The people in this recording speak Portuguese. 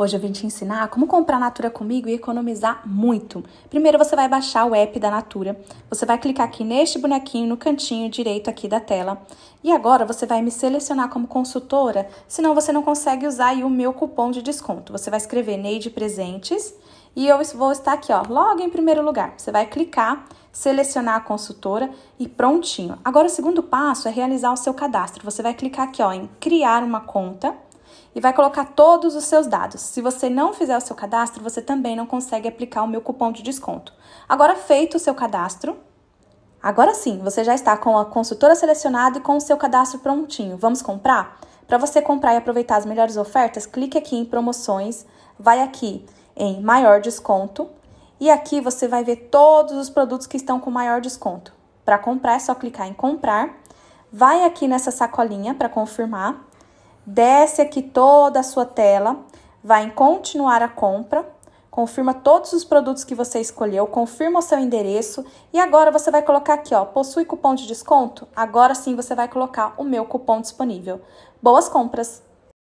Hoje eu vim te ensinar como comprar Natura comigo e economizar muito. Primeiro você vai baixar o app da Natura. Você vai clicar aqui neste bonequinho no cantinho direito aqui da tela. E agora você vai me selecionar como consultora, senão você não consegue usar o meu cupom de desconto. Você vai escrever Neide Presentes e eu vou estar aqui, ó, logo em primeiro lugar. Você vai clicar selecionar a consultora e prontinho. Agora o segundo passo é realizar o seu cadastro. Você vai clicar aqui ó, em criar uma conta e vai colocar todos os seus dados. Se você não fizer o seu cadastro, você também não consegue aplicar o meu cupom de desconto. Agora feito o seu cadastro, agora sim, você já está com a consultora selecionada e com o seu cadastro prontinho. Vamos comprar? Para você comprar e aproveitar as melhores ofertas, clique aqui em promoções, vai aqui em maior desconto e aqui você vai ver todos os produtos que estão com maior desconto. Para comprar é só clicar em comprar, vai aqui nessa sacolinha para confirmar desce aqui toda a sua tela, vai em continuar a compra, confirma todos os produtos que você escolheu, confirma o seu endereço e agora você vai colocar aqui, ó, possui cupom de desconto? Agora sim você vai colocar o meu cupom disponível. Boas compras!